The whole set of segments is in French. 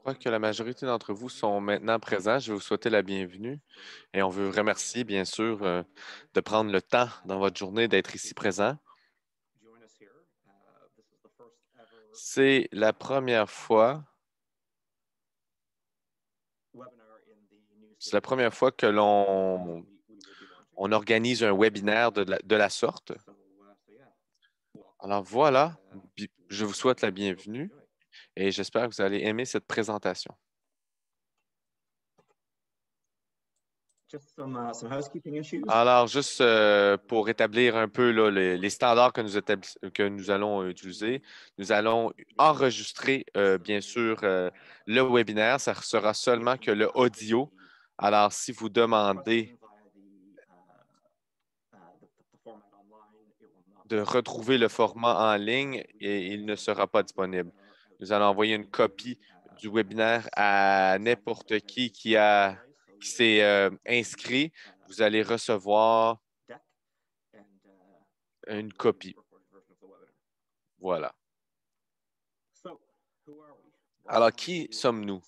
Je crois que la majorité d'entre vous sont maintenant présents. Je vais vous souhaiter la bienvenue et on veut vous remercier, bien sûr, euh, de prendre le temps dans votre journée d'être ici présent. C'est la première fois. C'est la première fois que l'on organise un webinaire de la sorte. Alors voilà, je vous souhaite la bienvenue et j'espère que vous allez aimer cette présentation. Uh, Alors, juste euh, pour établir un peu les, standards que nous, allons utiliser, nous allons enregistrer, euh, bien sûr, euh, le webinaire. Ça sera seulement que le audio. Alors, si vous demandez de retrouver le format en ligne, il ne sera pas disponible. Nous allons envoyer une copie du webinaire à n'importe qui qui, s'est euh, inscrit. Vous allez recevoir une copie. Voilà. Alors, qui sommes-nous?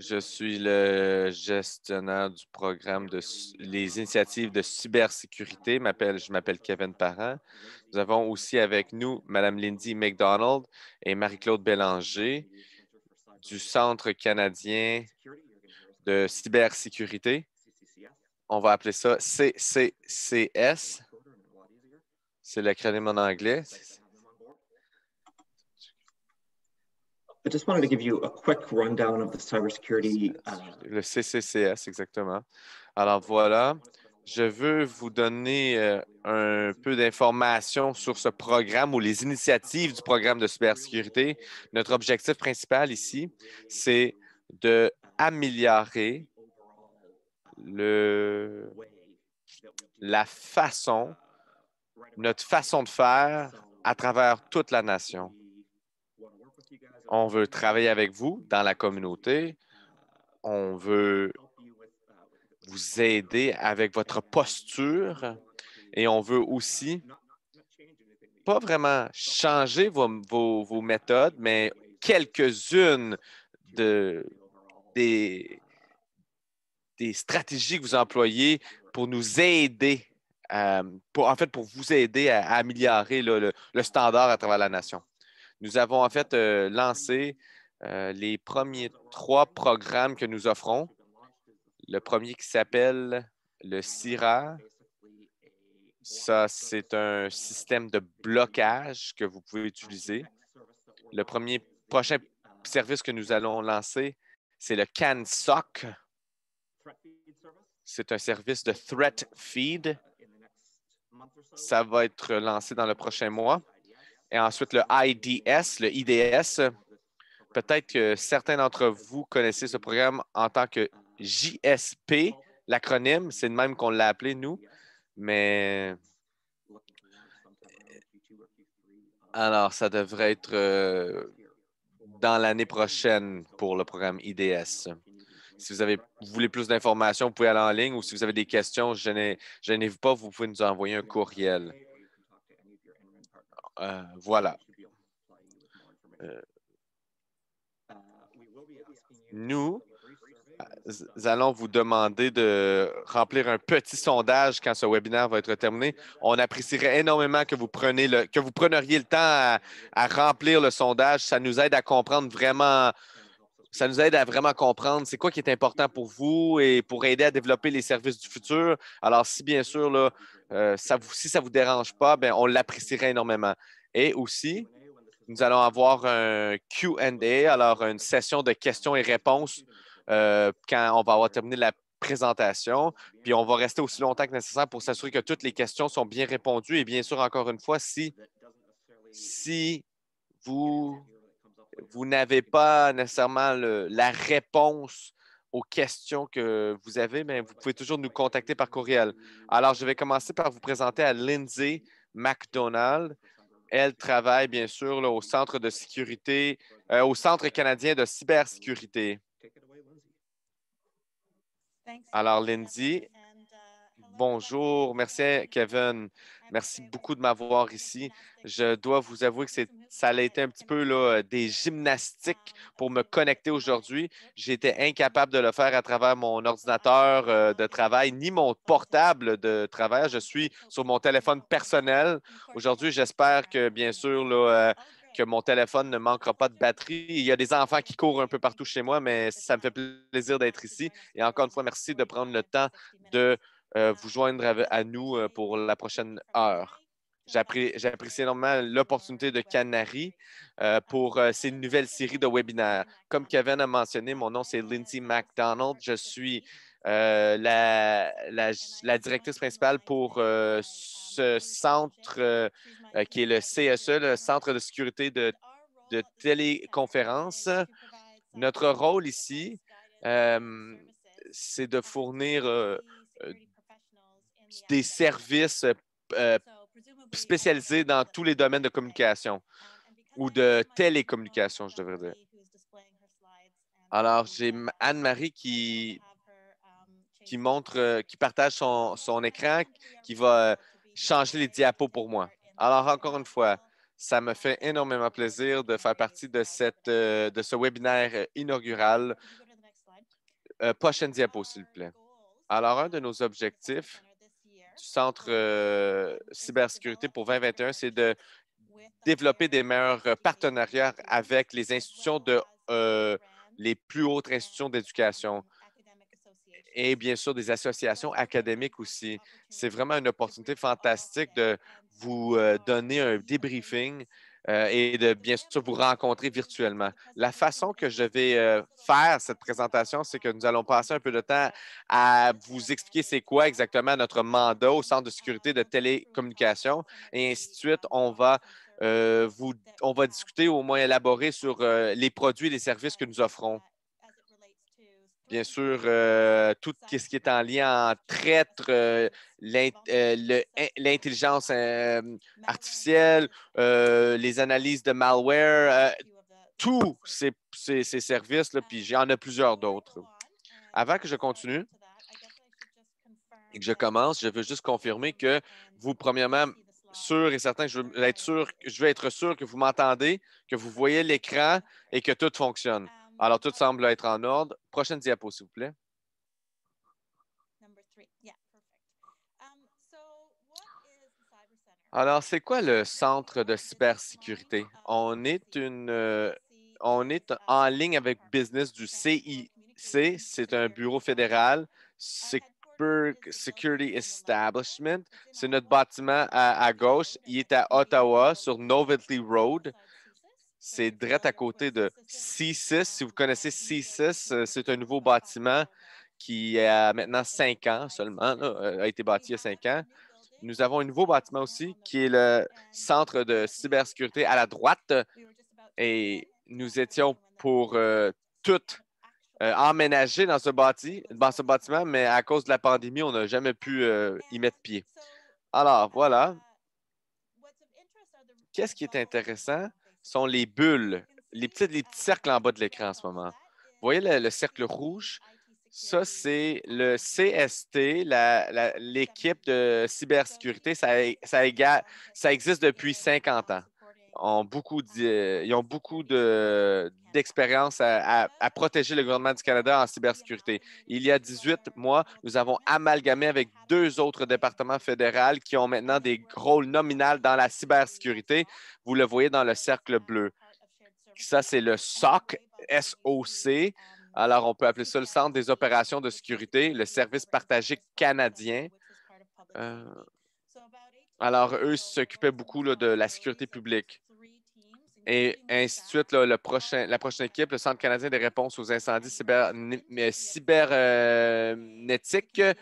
Je suis le gestionnaire du programme de les initiatives de cybersécurité. Je m'appelle Kevin Parent. Nous avons aussi avec nous Mme Lindy McDonald et Marie-Claude Bélanger du Centre canadien de cybersécurité. On va appeler ça CCCS. C'est l'acronyme en anglais. I just wanted to give you a quick rundown of the cybersecurity. Uh, le CCCS, exactement. Alors voilà, je veux vous donner euh, un peu d'informations sur ce programme ou les initiatives du programme de cybersécurité. Notre objectif principal ici, c'est de améliorer le, la façon, notre façon de faire à travers toute la nation. On veut travailler avec vous dans la communauté. On veut vous aider avec votre posture et on veut aussi pas vraiment changer vos, méthodes, mais quelques-unes des, stratégies que vous employez pour nous aider, euh, pour, en fait, pour vous aider à, améliorer le standard à travers la nation. Nous avons en fait euh, lancé euh, les premiers trois programmes que nous offrons. Le premier qui s'appelle le CIRA. Ça, c'est un système de blocage que vous pouvez utiliser. Le premier prochain service que nous allons lancer, c'est le CANSOC. C'est un service de threat feed. Ça va être lancé dans le prochain mois. Et ensuite, le IDS, le IDS. Peut-être que certains d'entre vous connaissez ce programme en tant que JSP, l'acronyme. C'est le même qu'on l'a appelé, nous. Mais. Alors, ça devrait être euh, dans l'année prochaine pour le programme IDS. Si vous, avez, voulez plus d'informations, vous pouvez aller en ligne ou si vous avez des questions, gênez-vous pas, vous pouvez nous envoyer un courriel. Euh, voilà. Euh, euh, nous allons vous demander de remplir un petit sondage quand ce webinaire va être terminé. On apprécierait énormément que vous, preniez le, que vous le temps à, remplir le sondage. Ça nous aide à comprendre vraiment ça nous aide à vraiment comprendre c'est quoi qui est important pour vous et pour aider à développer les services du futur. Alors, si bien sûr, là, euh, si ça ne vous dérange pas, ben, on l'apprécierait énormément. Et aussi, nous allons avoir un QA, alors une session de questions et réponses euh, quand on va avoir terminé la présentation. Puis on va rester aussi longtemps que nécessaire pour s'assurer que toutes les questions sont bien répondues. Et bien sûr, encore une fois, si, si vous vous n'avez pas nécessairement la réponse aux questions que vous avez, mais vous pouvez toujours nous contacter par courriel. Alors, je vais commencer par vous présenter à Lindsay McDonald. Elle travaille bien sûr au Centre de sécurité, euh, au Centre canadien de cybersécurité. Alors, Lindsay, bonjour. Merci, Kevin. Merci beaucoup de m'avoir ici. Je dois vous avouer que ça a été un petit peu euh, des gymnastiques pour me connecter aujourd'hui. J'étais incapable de le faire à travers mon ordinateur euh, de travail ni mon portable de travail. Je suis sur mon téléphone personnel. Aujourd'hui, j'espère que, bien sûr, euh, que mon téléphone ne manquera pas de batterie. Il y a des enfants qui courent un peu partout chez moi, mais ça me fait plaisir d'être ici. Et encore une fois, merci de prendre le temps de euh, vous joindre à, nous euh, pour la prochaine heure. J'apprécie énormément l'opportunité de Canary euh, pour cette ces nouvelles séries de webinaires. Comme Kevin a mentionné, mon nom c'est Lindsay MacDonald. Je suis la, directrice principale pour ce centre qui est le CSE, le Centre de sécurité de, de téléconférence. Notre rôle ici, c'est de fournir des services euh, euh, spécialisés dans tous les domaines de communication ou de télécommunication, je devrais dire. Alors, j'ai Anne-Marie qui, qui montre, euh, qui partage son, son écran, qui va changer les diapos pour moi. Alors, encore une fois, ça me fait énormément plaisir de faire partie de, cette, de ce webinaire inaugural. prochaine diapo, s'il vous plaît. Alors, un de nos objectifs, du Centre euh, cybersécurité pour 2021, c'est de développer des meilleurs euh, partenariats avec les institutions de euh, les plus hautes institutions d'éducation et bien sûr des associations académiques aussi. C'est vraiment une opportunité fantastique de vous donner un débriefing euh, et de bien sûr vous rencontrer virtuellement. La façon que je vais euh, faire cette présentation, c'est que nous allons passer un peu de temps à vous expliquer c'est quoi exactement notre mandat au Centre de sécurité de télécommunication. et ainsi de suite. On va discuter euh, vous, on va discuter, au moins élaborer sur les produits et les services que nous offrons. Bien sûr, euh, tout ce qui est en lien entre traître, euh, euh, l'intelligence artificielle, les analyses de malware, tous ces, ces, ces services, là, puis j'en ai plusieurs d'autres. Avant que je continue et que je commence, je veux juste confirmer que vous, premièrement, sûr et certain, je vais sûr, je veux être sûr que vous m'entendez, que vous voyez l'écran et que tout fonctionne. Alors, tout semble être en ordre. Prochaine diapo, s'il vous plaît. Um, Alors, c'est quoi le centre de cybersécurité? On est, une, euh, on est en ligne avec business du CIC, c'est un bureau fédéral, Security Establishment. C'est notre bâtiment à, gauche. Il est à Ottawa sur Novelty Road. C'est direct à côté de C6. Si vous connaissez C6, euh, c'est un nouveau bâtiment qui a maintenant cinq ans seulement, euh, a été bâti il y a cinq ans. Nous avons un nouveau bâtiment aussi qui est le centre de cybersécurité à la droite et nous étions pour euh, tout aménager dans ce, dans ce bâtiment, mais à cause de la pandémie, on n'a jamais pu y mettre pied. Alors, voilà. Qu'est-ce qui est intéressant? sont les bulles, les, les petits cercles en bas de l'écran en ce moment. Vous voyez le, cercle rouge? Ça, c'est le CST, l'équipe de cybersécurité. Ça, ça existe depuis 50 ans ont beaucoup ils ont beaucoup d'expérience à, à, protéger le gouvernement du Canada en cybersécurité. Il y a 18 mois, nous avons amalgamé avec deux autres départements fédéraux qui ont maintenant des rôles nominaux dans la cybersécurité. Vous le voyez dans le cercle bleu. Ça, c'est le SOC, SOC. Alors, on peut appeler ça le Centre des opérations de sécurité, le service partagé canadien. Euh, alors, eux s'occupaient beaucoup de la sécurité publique. Et ainsi de suite, le prochain, la prochaine équipe, le Centre canadien des réponses aux incendies cybernétiques. Euh,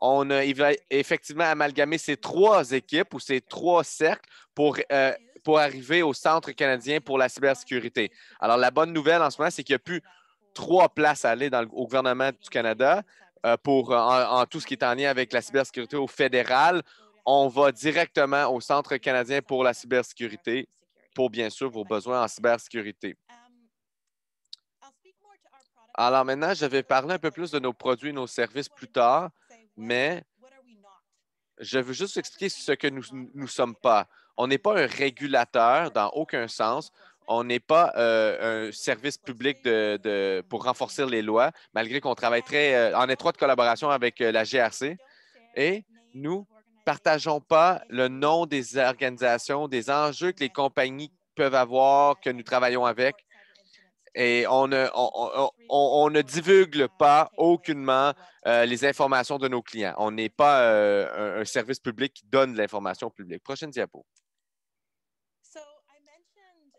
il va on effectivement amalgamer ces trois équipes ou ces trois cercles pour, euh, pour arriver au Centre canadien pour la cybersécurité. Alors, la bonne nouvelle en ce moment, c'est qu'il n'y a plus trois places à aller au gouvernement du Canada euh, pour, en tout ce qui est en lien avec la cybersécurité au fédéral on va directement au Centre canadien pour la cybersécurité pour bien sûr vos besoins en cybersécurité. Alors maintenant, je vais parler un peu plus de nos produits et nos services plus tard, mais je veux juste expliquer ce que nous ne sommes pas. On n'est pas euh, un régulateur dans aucun sens. On n'est pas un service public de, pour renforcer les lois, malgré qu'on travaille euh, en étroite collaboration avec euh, la GRC. Et nous partageons pas le nom des organisations, des enjeux que les compagnies peuvent avoir, que nous travaillons avec. Et on ne, on, ne divulgue pas aucunement euh, les informations de nos clients. On n'est pas euh, un, service public qui donne l'information publique. Prochaine diapo.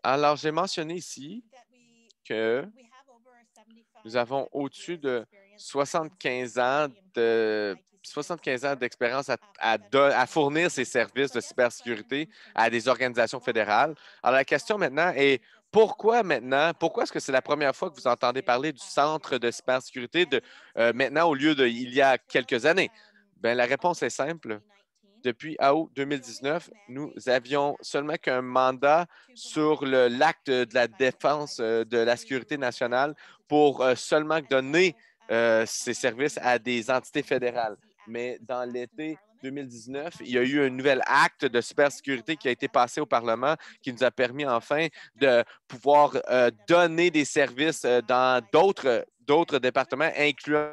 Alors, j'ai mentionné ici que nous avons au-dessus de 75 ans de 75 ans d'expérience à, fournir ces services de cybersécurité à des organisations fédérales. Alors, la question maintenant est pourquoi maintenant, pourquoi est-ce que c'est la première fois que vous entendez parler du centre de cybersécurité de, euh, maintenant au lieu d'il y a quelques années? Bien, la réponse est simple. Depuis août 2019, nous avions seulement qu'un mandat sur l'acte de la défense euh, de la sécurité nationale pour euh, seulement donner ces services à des entités fédérales mais dans l'été 2019, il y a eu un nouvel acte de cybersécurité qui a été passé au Parlement qui nous a permis enfin de pouvoir euh, donner des services euh, dans d'autres, départements, incluant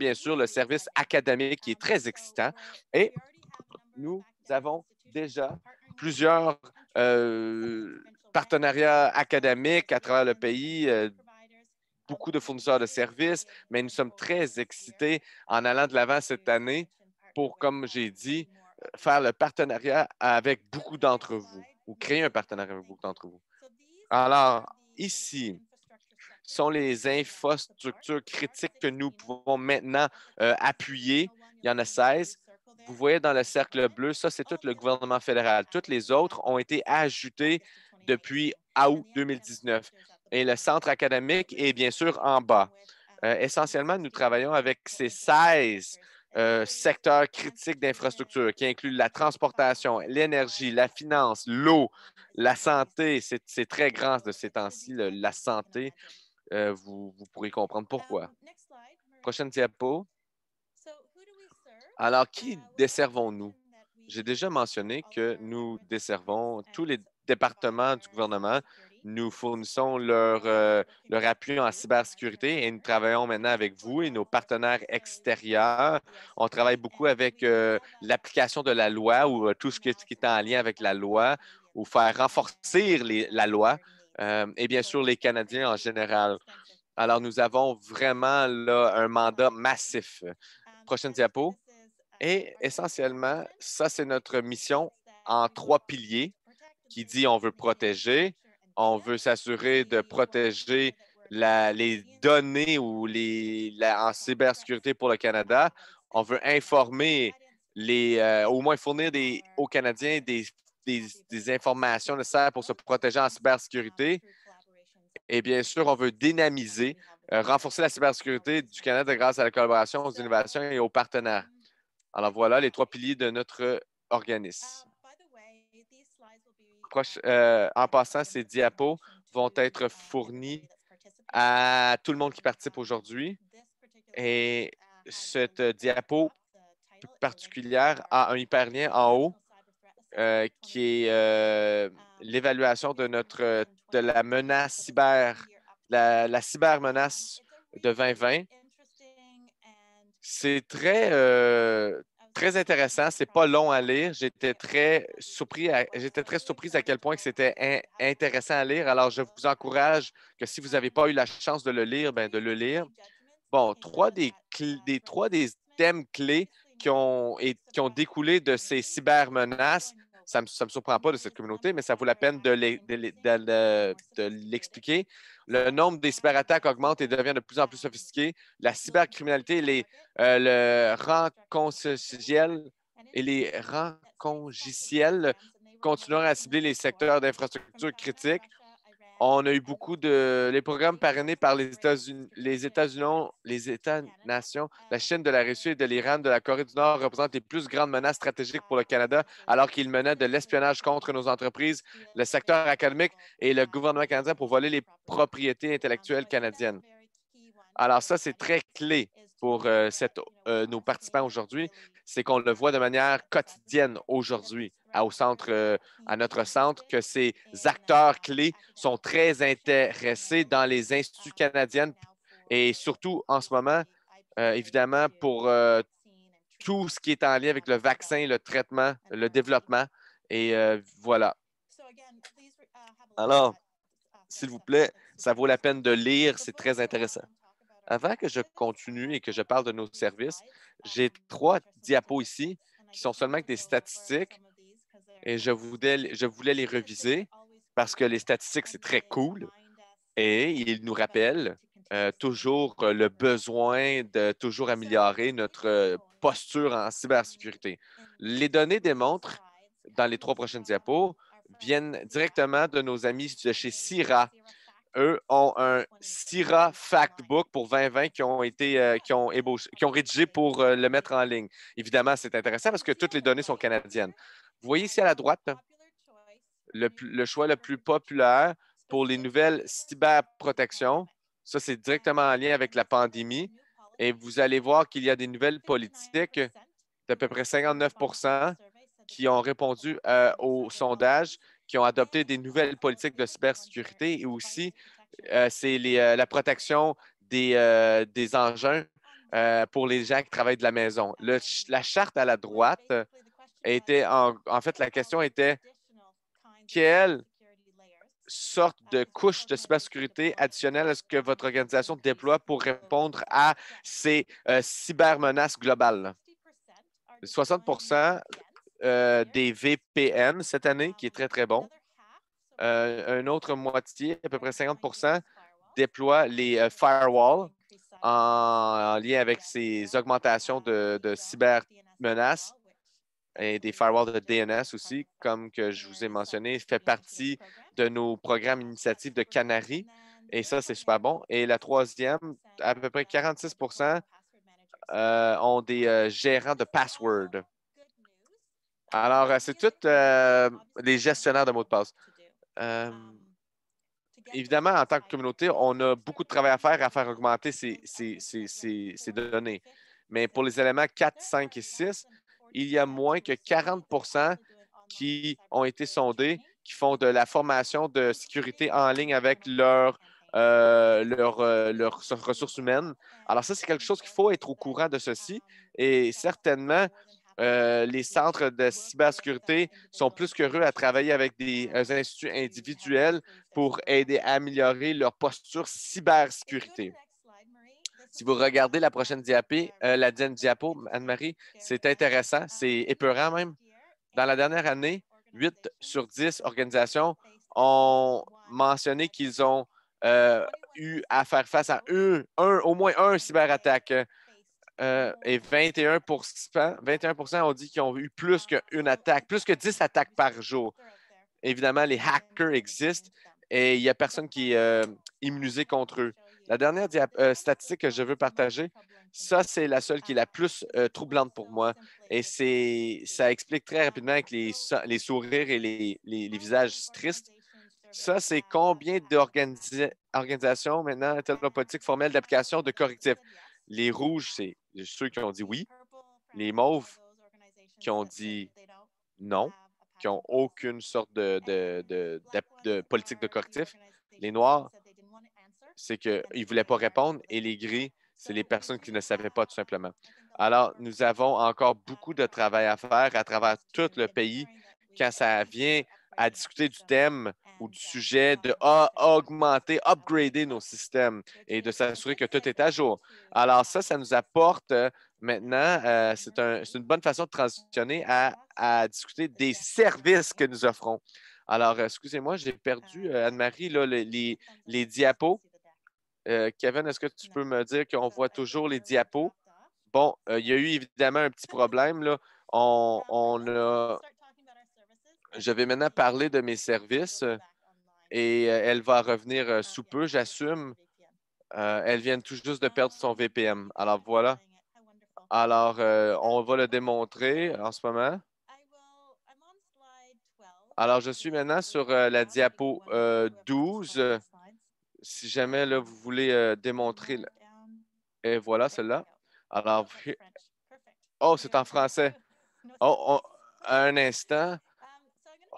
bien sûr le service académique qui est très excitant. Et nous avons déjà plusieurs euh, partenariats académiques à travers le pays, beaucoup de fournisseurs de services, mais nous sommes très excités en allant de l'avant cette année pour, comme j'ai dit, faire le partenariat avec beaucoup d'entre vous ou créer un partenariat avec beaucoup d'entre vous. Alors, ici sont les infrastructures critiques que nous pouvons maintenant euh, appuyer. Il y en a 16. Vous voyez dans le cercle bleu, ça, c'est tout le gouvernement fédéral. Toutes les autres ont été ajoutées depuis août 2019 et le centre académique est bien sûr en bas. Euh, essentiellement, nous travaillons avec ces 16 euh, secteurs critiques d'infrastructure qui incluent la transportation, l'énergie, la finance, l'eau, la santé. C'est très grand de ces temps-ci, la santé. Euh, vous, vous, pourrez comprendre pourquoi. Prochaine diapo. Alors, qui desservons-nous? J'ai déjà mentionné que nous desservons tous les départements du gouvernement nous fournissons leur, euh, leur appui en cybersécurité et nous travaillons maintenant avec vous et nos partenaires extérieurs. On travaille beaucoup avec euh, l'application de la loi ou euh, tout ce qui est, en lien avec la loi ou faire renforcer la loi et bien sûr les Canadiens en général. Alors, nous avons vraiment là, un mandat massif. Prochaine diapo. Et essentiellement, ça, c'est notre mission en trois piliers qui dit on veut protéger, on veut s'assurer de protéger les données ou les, en cybersécurité pour le Canada. On veut informer les, euh, au moins fournir aux Canadiens des, des, informations nécessaires pour se protéger en cybersécurité. Et bien sûr, on veut dynamiser, euh, renforcer la cybersécurité du Canada grâce à la collaboration, aux innovations et aux partenaires. Alors voilà les trois piliers de notre organisme. Euh, en passant, ces diapos vont être fournis à tout le monde qui participe aujourd'hui. Et cette diapo particulière a un hyperlien en haut euh, qui est euh, l'évaluation de notre de la menace cyber, la, cybermenace de 2020. C'est très, très intéressant. C'est pas long à lire. J'étais très surpris. J'étais très surprise à quel point que c'était intéressant à lire. Alors, je vous encourage que si vous n'avez pas eu la chance de le lire, ben, de le lire. Bon, trois des, trois des thèmes clés qui ont, et, qui ont découlé de ces cybermenaces, ça ne me, me, surprend pas de cette communauté, mais ça vaut la peine de l'expliquer. Le nombre des cyberattaques augmente et devient de plus en plus sophistiqué. La cybercriminalité, les, euh, et les rancongiciels continueront à cibler les secteurs d'infrastructures critiques. On a eu beaucoup de. Les programmes parrainés par les États-Unis, les États-Unis, les États-nations, la Chine, de la Russie et de l'Iran, de la Corée du Nord représentent les plus grandes menaces stratégiques pour le Canada, alors qu'ils menaient de l'espionnage contre nos entreprises, le secteur académique et le gouvernement canadien pour voler les propriétés intellectuelles canadiennes. Alors, ça, c'est très clé pour euh, euh, nos participants aujourd'hui. C'est qu'on le voit de manière quotidienne aujourd'hui au centre, euh, à notre centre, que ces acteurs clés sont très intéressés dans les instituts canadiens, et surtout en ce moment, euh, évidemment, pour euh, tout ce qui est en lien avec le vaccin, le traitement, le développement. Et voilà. Alors, s'il vous plaît, ça vaut la peine de lire, c'est très intéressant. Avant que je continue et que je parle de nos services, j'ai trois diapos ici qui sont seulement des statistiques et je voulais, les reviser parce que les statistiques, c'est très cool et ils nous rappellent euh, toujours euh, le besoin de toujours améliorer notre euh, posture en cybersécurité. Les données démontrent, dans les trois prochaines diapos, viennent directement de nos amis de chez CIRA. Eux ont un CIRA Factbook pour 2020 qui ont été qui ont qui ont rédigé pour le mettre en ligne. Évidemment, c'est intéressant parce que toutes les données sont canadiennes. Vous voyez ici à la droite le, choix le plus populaire pour les nouvelles cyberprotections. Ça, c'est directement en lien avec la pandémie. Et vous allez voir qu'il y a des nouvelles politiques d'à peu près 59 qui ont répondu euh, au sondage, qui ont adopté des nouvelles politiques de cybersécurité et aussi euh, c'est euh, la protection des, des engins pour les gens qui travaillent de la maison. la charte à la droite était en, fait, la question était quelle sorte de couche de cybersécurité additionnelle est-ce que votre organisation déploie pour répondre à ces euh, cybermenaces globales? 60 euh, des VPN cette année, qui est très, très bon. Euh, un une autre moitié, à peu près 50 déploie les firewalls en, lien avec ces augmentations de, de cybermenaces et des firewalls de DNS aussi, comme que je vous ai mentionné, fait partie de nos programmes initiatives de Canary. Et ça, c'est super bon. Et la troisième, à peu près 46 euh, ont des euh, gérants de password. Alors, euh, c'est tout les gestionnaires de mots de passe. évidemment, en tant que communauté, on a beaucoup de travail à faire à faire augmenter ces, ces, ces, ces données. Mais pour les éléments 4, 5 et 6, il y a moins que 40 qui ont été sondés, qui font de la formation de sécurité en ligne avec leurs euh, euh, ressources humaines. Alors ça, c'est quelque chose qu'il faut être au courant de ceci. Et certainement, euh, les centres de cybersécurité sont plus qu'heureux à travailler avec des instituts individuels pour aider à améliorer leur posture cybersécurité. Si vous regardez la prochaine diapo, euh, la diapo, Anne-Marie, c'est intéressant, c'est épeurant même. Dans la dernière année, 8 sur 10 organisations ont mentionné qu'ils ont euh, eu à faire face à eux, au moins un cyberattaque. Euh, et 21, 21 ont dit qu'ils ont eu plus qu'une attaque, plus que 10 attaques par jour. Évidemment, les hackers existent et il n'y a personne qui est immunisé contre eux. La dernière euh, statistique que je veux partager, ça, c'est la seule qui est la plus euh, troublante pour moi. Et ça explique très rapidement avec les, sourires et les, visages tristes. Ça, c'est combien d'organisations maintenant politique formelles d'application de correctifs? Les rouges, c'est ceux qui ont dit oui. Les mauves, qui ont dit non, qui n'ont aucune sorte de, de politique de correctif. Les noirs, c'est qu'ils ne voulaient pas répondre et les gris, c'est les personnes qui ne savaient pas tout simplement. Alors, nous avons encore beaucoup de travail à faire à travers tout le pays quand ça vient à discuter du thème ou du sujet, de ah, augmenter, upgrader nos systèmes et de s'assurer que tout est à jour. Alors ça, ça nous apporte euh, maintenant, euh, c'est une bonne façon de transitionner à, discuter des services que nous offrons. Alors, excusez-moi, j'ai perdu, euh, Anne-Marie, les diapos. Euh, Kevin, est-ce que tu peux me dire qu'on voit toujours les diapos? Bon, euh, il y a eu évidemment un petit problème. Là. On, a... Je vais maintenant parler de mes services et euh, elle va revenir sous peu, j'assume. elle vient tout juste de perdre son VPN. Alors voilà. Alors, on va le démontrer en ce moment. Alors, je suis maintenant sur la diapo 12 si jamais là, vous voulez euh, démontrer. Et voilà celle-là. Alors, oh, c'est en français. Oh, oh un instant. Oh,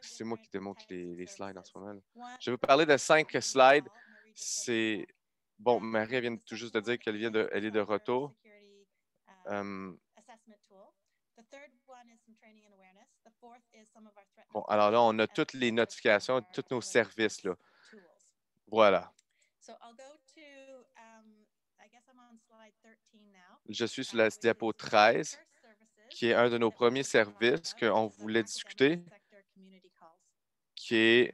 c'est moi qui démontre les, slides en ce moment. Je vais parler de cinq slides. C'est bon, Marie vient tout juste de dire qu'elle vient de, elle est de retour. Euh, bon, alors là, on a toutes les notifications, tous nos services. Là. Voilà. Je suis sur um, la diapo 13, qui est un de nos premiers services qu'on voulait discuter, qui est...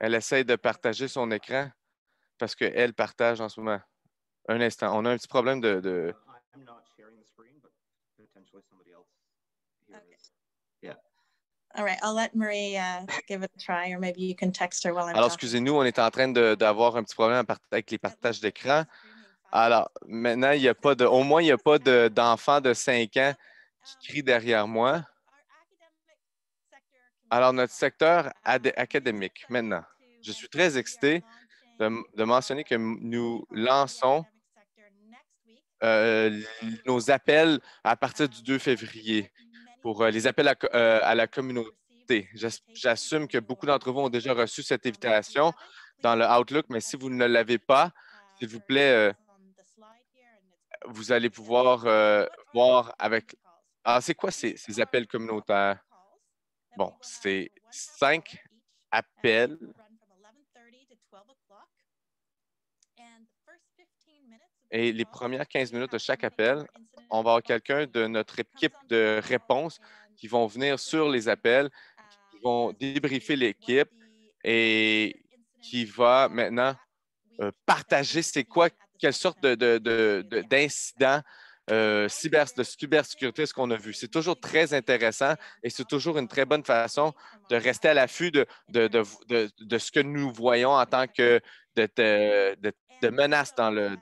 Elle essaie de partager son écran parce qu'elle partage en ce moment. Un instant, on a un petit problème de... Alors, excusez-nous, on est en train d'avoir un petit problème avec les partages d'écran. Alors, maintenant, il n'y a pas de, au moins, il n'y a pas d'enfant de, de 5 ans qui crie derrière moi. Alors, notre secteur académique, maintenant. Je suis très excité de, mentionner que nous lançons euh, nos appels à partir du 2 février pour euh, les appels à, euh, la communauté. J'assume que beaucoup d'entre vous ont déjà reçu cette invitation dans le Outlook, mais si vous ne l'avez pas, s'il vous plaît, euh, vous allez pouvoir voir avec... Ah, c'est quoi ces, ces, appels communautaires? Bon, c'est cinq appels. Et les premières 15 minutes de chaque appel on va avoir quelqu'un de notre équipe de réponse qui vont venir sur les appels, qui vont débriefer l'équipe et qui va maintenant euh, partager c'est quoi, quelle sorte d'incident euh, de, cyber, cybersécurité ce qu'on a vu. C'est toujours très intéressant et c'est toujours une très bonne façon de rester à l'affût de, ce que nous voyons en tant que de, dans le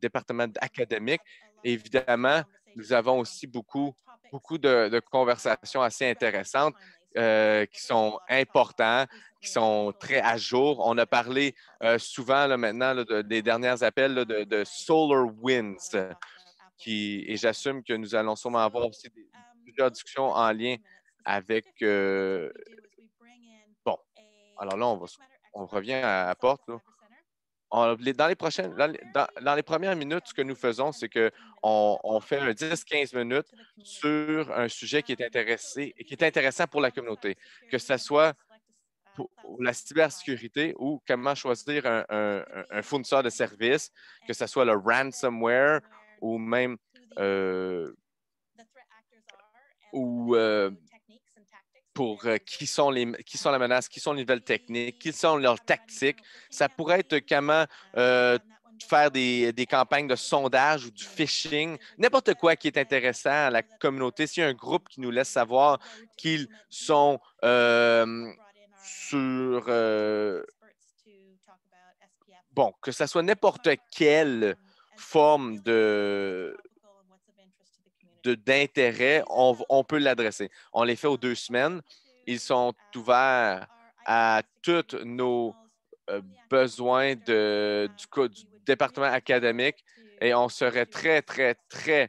département académique évidemment, nous avons aussi beaucoup, beaucoup de, conversations assez intéressantes euh, qui sont importantes, qui sont très à jour. On a parlé euh, souvent maintenant des derniers appels de, Solar Winds, qui, et j'assume que nous allons sûrement avoir aussi des, plusieurs discussions en lien avec. Euh, bon, alors là, on, on revient à la porte dans, les prochaines, dans, les premières minutes, ce que nous faisons, c'est qu'on on fait 10-15 minutes sur un sujet qui est, intéressé, qui est intéressant pour la communauté, que ce soit la cybersécurité ou comment choisir un, fournisseur de services, que ce soit le ransomware ou même euh, ou euh, pour euh, qui, sont les, qui sont la menace, qui sont les nouvelles techniques, qui sont leurs tactiques. Ça pourrait être comment euh, faire des, campagnes de sondage ou du phishing, n'importe quoi qui est intéressant à la communauté. S'il y a un groupe qui nous laisse savoir qu'ils sont euh, sur... bon, que ce soit n'importe quelle forme de, d'intérêt, on, peut l'adresser. On les fait aux deux semaines. Ils sont ouverts à tous nos euh, besoins du, département académique et on serait très, très, très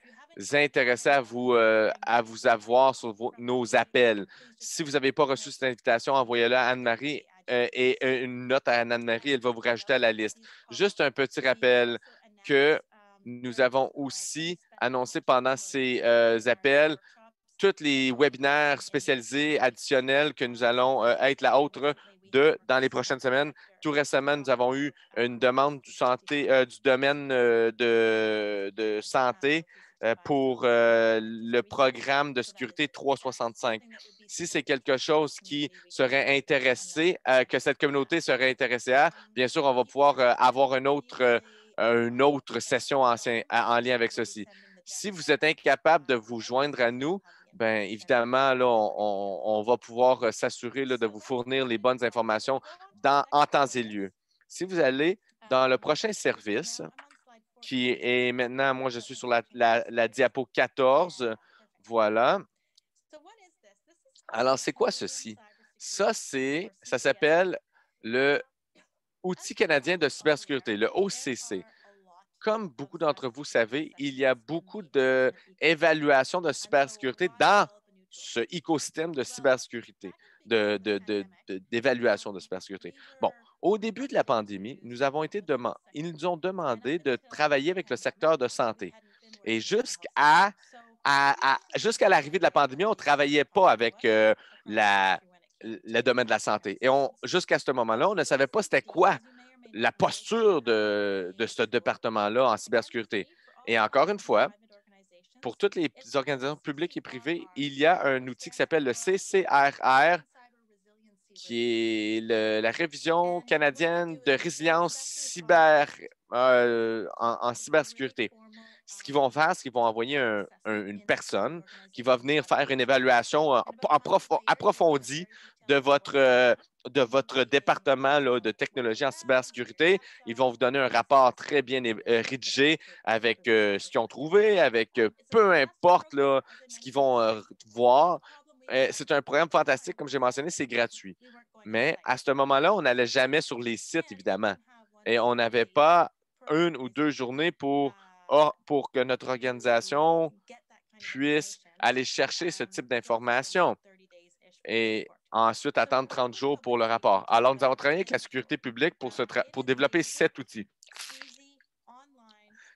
intéressé à vous, euh, à vous avoir sur nos appels. Si vous n'avez pas reçu cette invitation, envoyez-la à Anne-Marie euh, et une note à Anne-Marie, elle va vous rajouter à la liste. Juste un petit rappel que nous avons aussi annoncé pendant ces euh, appels tous les webinaires spécialisés additionnels que nous allons euh, être la autre de dans les prochaines semaines. Tout récemment, nous avons eu une demande du, euh, du domaine de, de, santé pour le programme de sécurité 365. Si c'est quelque chose qui serait intéressé, que cette communauté serait intéressée à, bien sûr, on va pouvoir avoir un autre une autre session en, lien avec ceci. Si vous êtes incapable de vous joindre à nous, bien évidemment, là, on, va pouvoir euh, s'assurer de vous fournir les bonnes informations dans, en temps et lieu. Si vous allez dans le prochain service, qui est maintenant, moi je suis sur la diapo 14, voilà. Alors, c'est quoi ceci? Ça, c'est, ça s'appelle le outil canadien de cybersécurité, le OCC. Comme beaucoup d'entre vous savez, il y a beaucoup d'évaluations de, cybersécurité dans ce écosystème de cybersécurité, d'évaluation de, de, de, cybersécurité. Bon, au début de la pandémie, nous avons été ils nous ont demandé de travailler avec le secteur de santé. Et jusqu'à jusqu'à l'arrivée de la pandémie, on ne travaillait pas avec euh, la, le domaine de la santé. Et jusqu'à ce moment-là, on ne savait pas c'était quoi la posture de, ce département-là en cybersécurité. Et encore une fois, pour toutes les organisations publiques et privées, il y a un outil qui s'appelle le CCRR, qui est la révision canadienne de résilience cyber, euh, en, cybersécurité. Ce qu'ils vont faire, c'est qu'ils vont envoyer une personne qui va venir faire une évaluation approfondie de votre, euh, de votre département là, de technologie en cybersécurité. Ils vont vous donner un rapport très bien euh, rédigé avec euh, ce qu'ils ont trouvé, avec peu importe là, ce qu'ils vont voir. c'est un programme fantastique, comme j'ai mentionné, c'est gratuit. Mais à ce moment-là, on n'allait jamais sur les sites, évidemment. Et on n'avait pas une ou deux journées pour, ah, pour que notre organisation puisse aller chercher ce type d'informations. Et ensuite attendre 30 jours pour le rapport. Alors, nous avons travaillé avec la sécurité publique pour, se pour développer cet outil.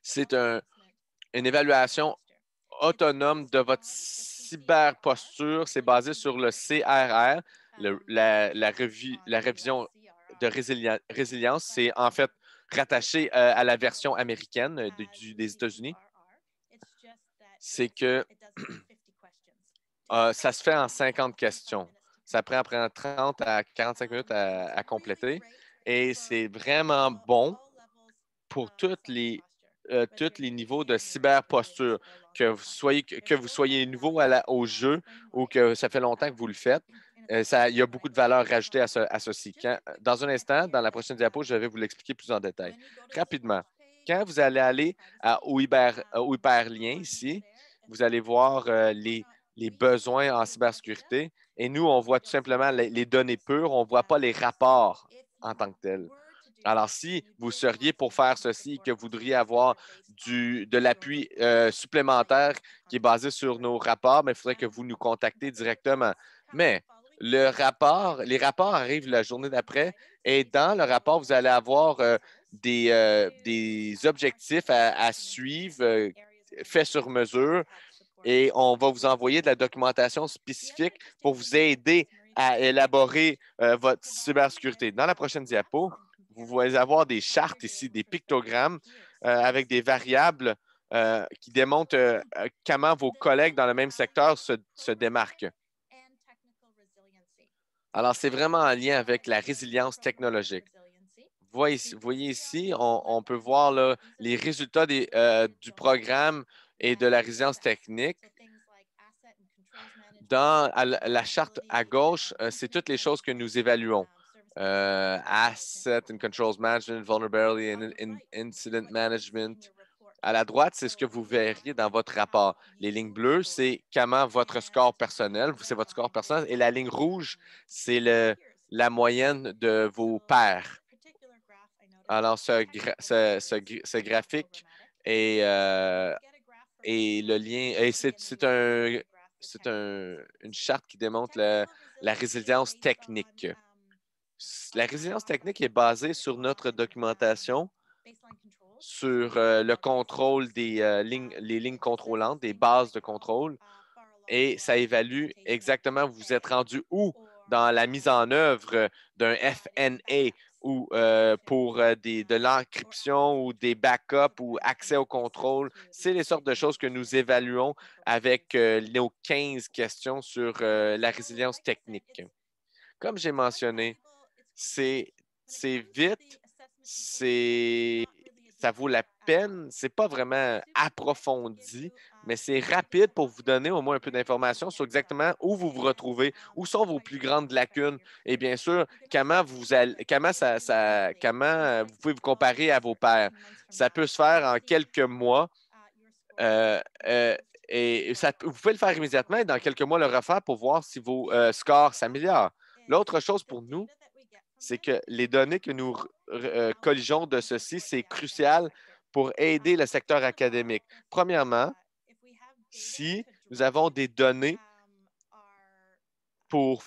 C'est un, une évaluation autonome de votre cyberposture. C'est basé sur le CRR, la, la, la, révision de résilience. C'est en fait rattaché euh, à la version américaine euh, des États-Unis. C'est que euh, ça se fait en 50 questions. Ça prend, prend 30 à 45 minutes à, compléter. Et c'est vraiment bon pour toutes les, euh, tous les niveaux de cyberposture, que vous soyez, que vous soyez nouveau à au jeu ou que ça fait longtemps que vous le faites. Euh, ça, il y a beaucoup de valeur rajoutée à, ceci. Hein. dans un instant, dans la prochaine diapo, je vais vous l'expliquer plus en détail. Rapidement, quand vous allez aller à, au, hyper, hyperlien euh, ici, vous allez voir les, les besoins en cybersécurité, et nous, on voit tout simplement les, données pures, on ne voit pas les rapports en tant que tels. Alors, si vous seriez pour faire ceci et que vous voudriez avoir de l'appui euh, supplémentaire qui est basé sur nos rapports, mais il faudrait que vous nous contactez directement. Mais le rapport, les rapports arrivent la journée d'après et dans le rapport, vous allez avoir euh, euh, des, objectifs à, à suivre, faits sur mesure, et on va vous envoyer de la documentation spécifique pour vous aider à élaborer euh, votre cybersécurité. Dans la prochaine diapo, vous allez avoir des chartes ici, des pictogrammes euh, avec des variables euh, qui démontrent comment vos collègues dans le même secteur se, démarquent. Alors, c'est vraiment en lien avec la résilience technologique. voyez, ici, on, peut voir les résultats du programme et de la résilience technique. Dans la charte à gauche, euh, c'est toutes les choses que nous évaluons. Euh, asset and controls management, vulnerability and incident management. À la droite, c'est ce que vous verriez dans votre rapport. Les lignes bleues, c'est comment votre score personnel, c'est votre score personnel, et la ligne rouge, c'est la moyenne de vos pairs. Alors, ce, ce, graphique est euh, et le lien, c'est une charte qui démontre la, résilience technique. La résilience technique est basée sur notre documentation, sur euh, le contrôle des euh, lignes, contrôlantes, des bases de contrôle, et ça évalue exactement où vous êtes rendu où dans la mise en œuvre d'un FNA ou euh, pour euh, des, de l'encryption ou des backups ou accès au contrôle. C'est les sortes de choses que nous évaluons avec euh, nos 15 questions sur la résilience technique. Comme j'ai mentionné, c'est vite, c'est ça vaut la peine, c'est pas vraiment approfondi, mais c'est rapide pour vous donner au moins un peu d'informations sur exactement où vous vous retrouvez, où sont vos plus grandes lacunes et bien sûr, comment vous, allez, comment euh, vous pouvez vous comparer à vos pairs. Ça peut se faire en quelques mois. Euh, euh, et vous pouvez le faire immédiatement et dans quelques mois le refaire pour voir si vos scores s'améliorent. L'autre chose pour nous, c'est que les données que nous colligeons de ceci, c'est crucial pour aider le secteur académique? Premièrement, si nous avons des données pour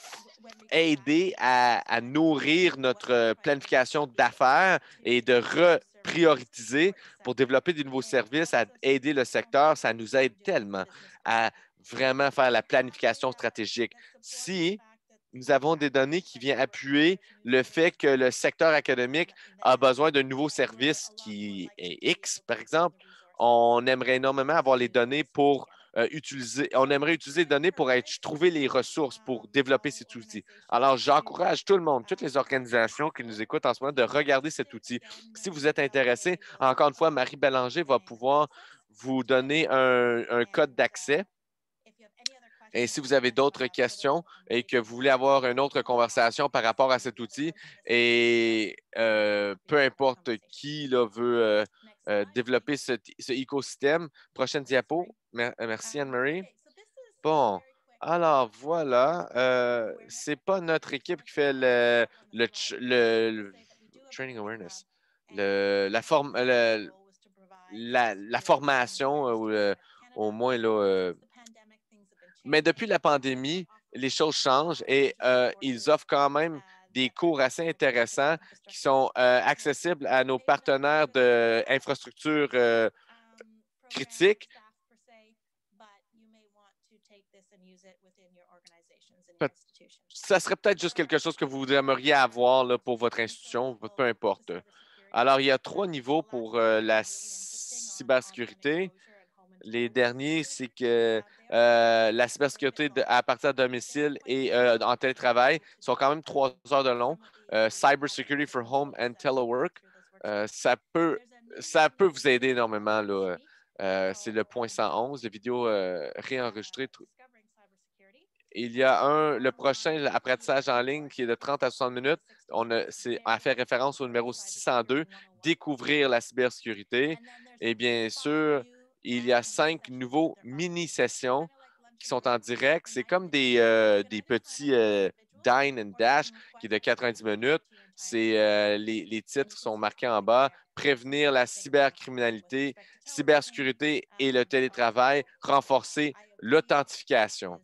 aider à, nourrir notre planification d'affaires et de reprioritiser pour développer de nouveaux services, à aider le secteur, ça nous aide tellement à vraiment faire la planification stratégique. Si nous avons des données qui viennent appuyer le fait que le secteur académique a besoin d'un nouveau service qui est X, par exemple. On aimerait énormément avoir les données pour euh, utiliser, on aimerait utiliser les données pour être, trouver les ressources pour développer cet outil. Alors, j'encourage tout le monde, toutes les organisations qui nous écoutent en ce moment, de regarder cet outil. Si vous êtes intéressé, encore une fois, Marie Bélanger va pouvoir vous donner un code d'accès et si vous avez d'autres questions et que vous voulez avoir une autre conversation par rapport à cet outil, et euh, peu importe qui veut euh, euh, développer ce, écosystème, prochaine diapo. merci, Anne-Marie. Bon. Alors voilà, c'est pas notre équipe qui fait le, le, training awareness, la, la, formation ou au moins là, mais depuis la pandémie, les choses changent et euh, ils offrent quand même des cours assez intéressants qui sont euh, accessibles à nos partenaires d'infrastructures euh, critiques. Ça serait peut-être juste quelque chose que vous aimeriez avoir là, pour votre institution, peu importe. Alors, il y a trois niveaux pour la cybersécurité. Les derniers, c'est que euh, la cybersécurité à partir de domicile et euh, en télétravail sont quand même trois heures de long. Euh, cybersecurity cyber for Home and Telework, ça, peut, ça peut vous aider énormément. c'est le point 111, les vidéos réenregistrées. Il y a un, le prochain apprentissage en ligne qui est de 30 à 60 minutes. On on a fait référence au numéro 602, découvrir la cybersécurité. Et bien sûr, il y a cinq nouveaux mini-sessions qui sont en direct. C'est comme des, euh, petits euh, Dine and Dash qui est de 90 minutes. C'est, euh, les, titres sont marqués en bas. Prévenir la cybercriminalité, cybersécurité et le télétravail, renforcer l'authentification.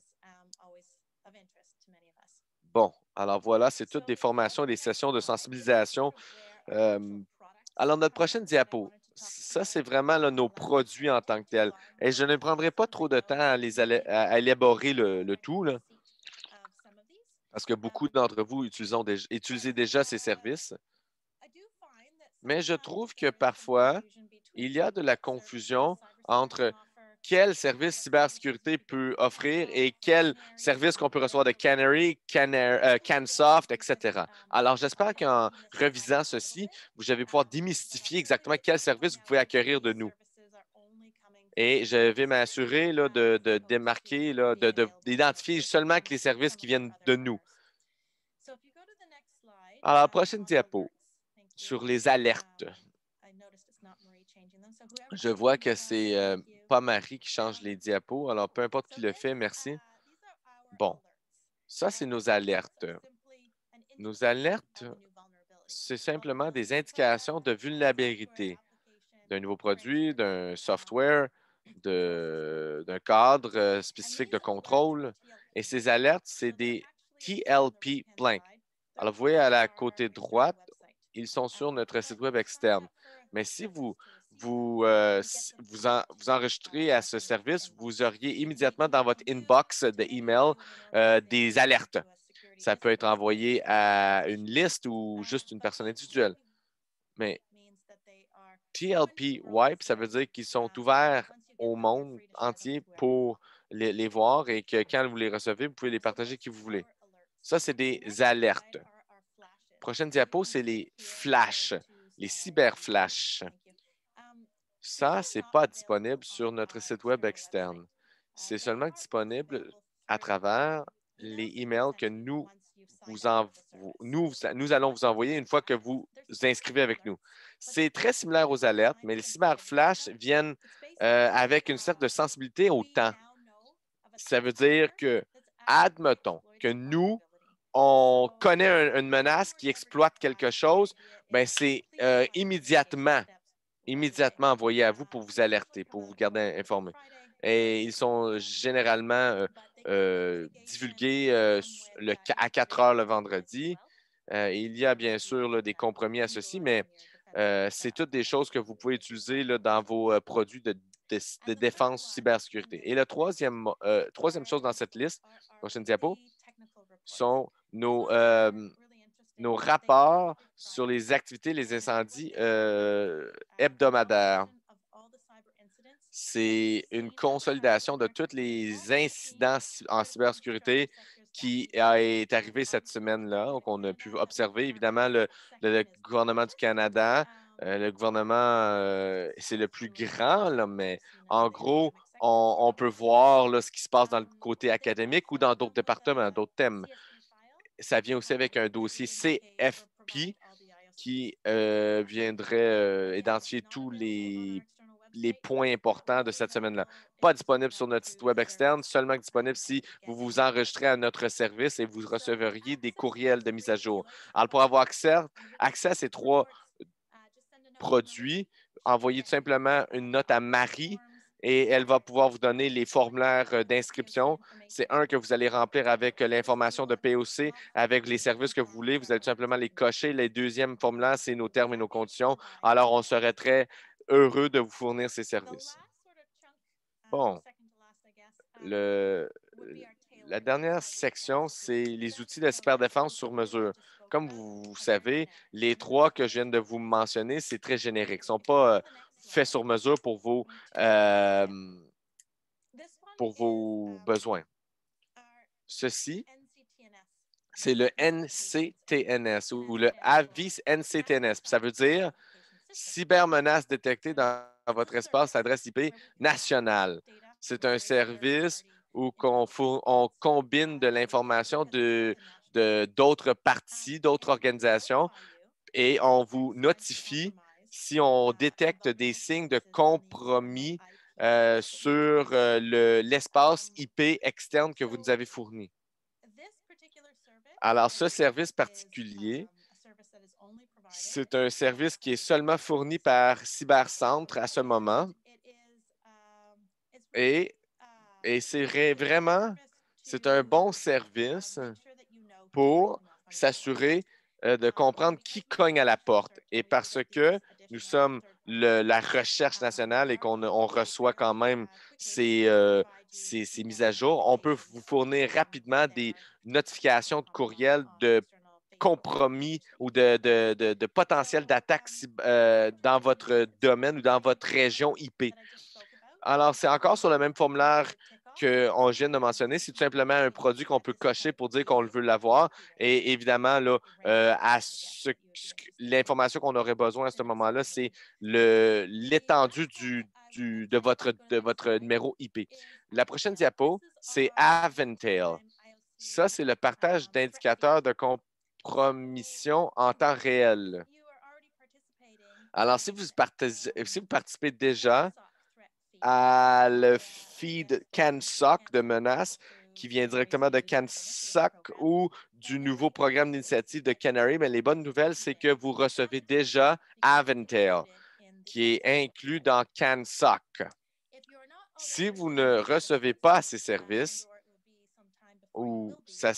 Bon, alors voilà, c'est toutes des formations, des sessions de sensibilisation. alors, notre prochaine diapo, ça, c'est vraiment nos produits en tant que tels. Et je ne prendrai pas trop de temps à, élaborer le, tout, parce que beaucoup d'entre vous utilisent déjà, utilisez déjà ces services. Mais je trouve que parfois, il y a de la confusion entre quel service cybersécurité peut offrir et quels services qu'on peut recevoir de Canary, euh, CanSoft, etc. Alors, j'espère qu'en revisant ceci, vous allez pouvoir démystifier exactement quel service vous pouvez acquérir de nous. Et je vais m'assurer de, de, démarquer, là, de, d'identifier seulement que les services qui viennent de nous. Alors, prochaine diapo sur les alertes. Je vois que c'est euh, pas Marie qui change les diapos. Alors, peu importe qui le fait, merci. Bon, ça, c'est nos alertes. Nos alertes, c'est simplement des indications de vulnérabilité d'un nouveau produit, d'un software, d'un cadre euh, spécifique de contrôle. Et ces alertes, c'est des TLP blank. Alors, vous voyez à la côté droite, ils sont sur notre site web externe. Mais si vous vous, euh, vous, vous enregistrez à ce service, vous auriez immédiatement dans votre inbox de email euh, des alertes. Ça peut être envoyé à une liste ou juste une personne individuelle. Mais TLP Wipe, ça veut dire qu'ils sont ouverts au monde entier pour les, les, voir et que quand vous les recevez, vous pouvez les partager qui vous voulez. Ça, c'est des alertes. Prochaine diapo, c'est les flashs, les cyberflashs. Ça, ce n'est pas disponible sur notre site Web externe. C'est seulement disponible à travers les emails que nous, vous nous, allons vous envoyer une fois que vous vous inscrivez avec nous. C'est très similaire aux alertes, mais les cyberflash viennent euh, avec une certaine sensibilité au temps. Ça veut dire que, admettons que nous, on connaît une menace qui exploite quelque chose, ben c'est euh, immédiatement immédiatement envoyés à vous pour vous alerter, pour vous garder informé. Et ils sont euh, généralement euh, euh, divulgués à 4 heures le vendredi. il y a bien sûr des compromis à ceci, mais c'est toutes des choses que vous pouvez utiliser dans vos produits de, de, défense cybersécurité. Et la troisième, troisième chose dans cette liste, prochaine diapo, sont nos, nos rapports sur les activités, les incendies euh, hebdomadaires. C'est une consolidation de tous les incidents en cybersécurité qui est arrivé cette semaine-là. Donc, on a pu observer, évidemment, le, gouvernement du Canada. Euh, le gouvernement, euh, c'est le plus grand, là, mais en gros, on, peut voir ce qui se passe dans le côté académique ou dans d'autres départements, d'autres thèmes ça vient aussi avec un dossier CFP qui euh, viendrait euh, identifier tous les, les points importants de cette semaine-là. Pas disponible sur notre site web externe, seulement disponible si vous vous enregistrez à notre service et vous recevriez des courriels de mise à jour. Alors, pour avoir accès à ces trois ah, produits, envoyez tout simplement une note à Marie et elle va pouvoir vous donner les formulaires euh, d'inscription. C'est un que vous allez remplir avec euh, l'information de POC, avec les services que vous voulez. Vous allez tout simplement les cocher. Les deuxième formulaire, c'est nos termes et nos conditions. Alors, on serait très heureux de vous fournir ces services. Bon. Le, la dernière section, c'est les outils de self-défense sur mesure. Comme vous, vous savez, les trois que je viens de vous mentionner, c'est très générique. Ils ne sont pas euh, fait sur mesure pour vos, euh, pour vos besoins. Ceci, c'est le NCTNS ou le avis NCTNS. Ça veut dire cybermenace détectée dans votre espace adresse IP nationale. C'est un service où on, on combine de l'information de d'autres parties, d'autres organisations et on vous notifie si on détecte des signes de compromis euh, sur euh, l'espace IP externe que vous nous avez fourni. Alors, ce service particulier, c'est un service qui est seulement fourni par Cybercentre à ce moment. Et, et c'est vraiment, c'est un bon service pour s'assurer euh, de comprendre qui cogne à la porte. Et parce que nous sommes la recherche nationale et qu'on reçoit quand même euh, ces, mises à jour, on peut vous fournir rapidement des notifications de courriel de compromis ou de, potentiel d'attaque euh, dans votre domaine ou dans votre région IP. Alors, c'est encore sur le même formulaire qu'on vient de mentionner, c'est tout simplement un produit qu'on peut cocher pour dire qu'on veut l'avoir. Et évidemment, là, euh, à l'information qu'on aurait besoin à ce moment-là, c'est l'étendue du, de, votre, de votre numéro IP. La prochaine diapo, c'est Aventail. Ça, c'est le partage d'indicateurs de compromission en temps réel. Alors, si vous, participez, si vous participez déjà, à le feed CanSoc de menaces qui vient directement de CanSoc ou du nouveau programme d'initiative de Canary. Mais les bonnes nouvelles, c'est que vous recevez déjà Aventail, qui est inclus dans CanSoc. Si vous ne recevez pas ces services, ou ça,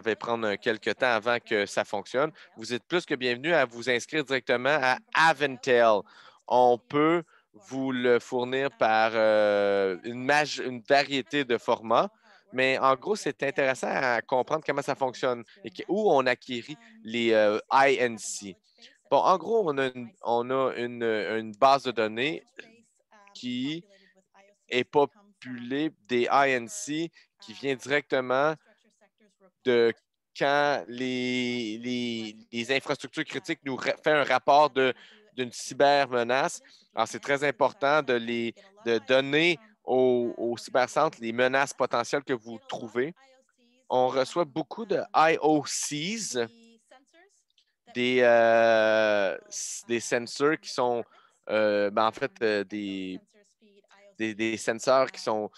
va prendre quelques temps avant que ça fonctionne, vous êtes plus que bienvenue à vous inscrire directement à Aventail. On peut vous le fournir par euh, une, une variété de formats. Mais en gros, c'est intéressant à comprendre comment ça fonctionne et où on acquérit les euh, INC. Bon, en gros, on a, une, base de données qui est populée des INC qui vient directement de quand les, les, les infrastructures critiques nous fait un rapport de d'une cybermenace. Alors, c'est très important de, les, donner au, au cybercentre les menaces potentielles que vous trouvez. On reçoit beaucoup de IOCs, euh, euh, ben, euh, des, des sensors qui sont, en fait, des, des, sensors qui sont,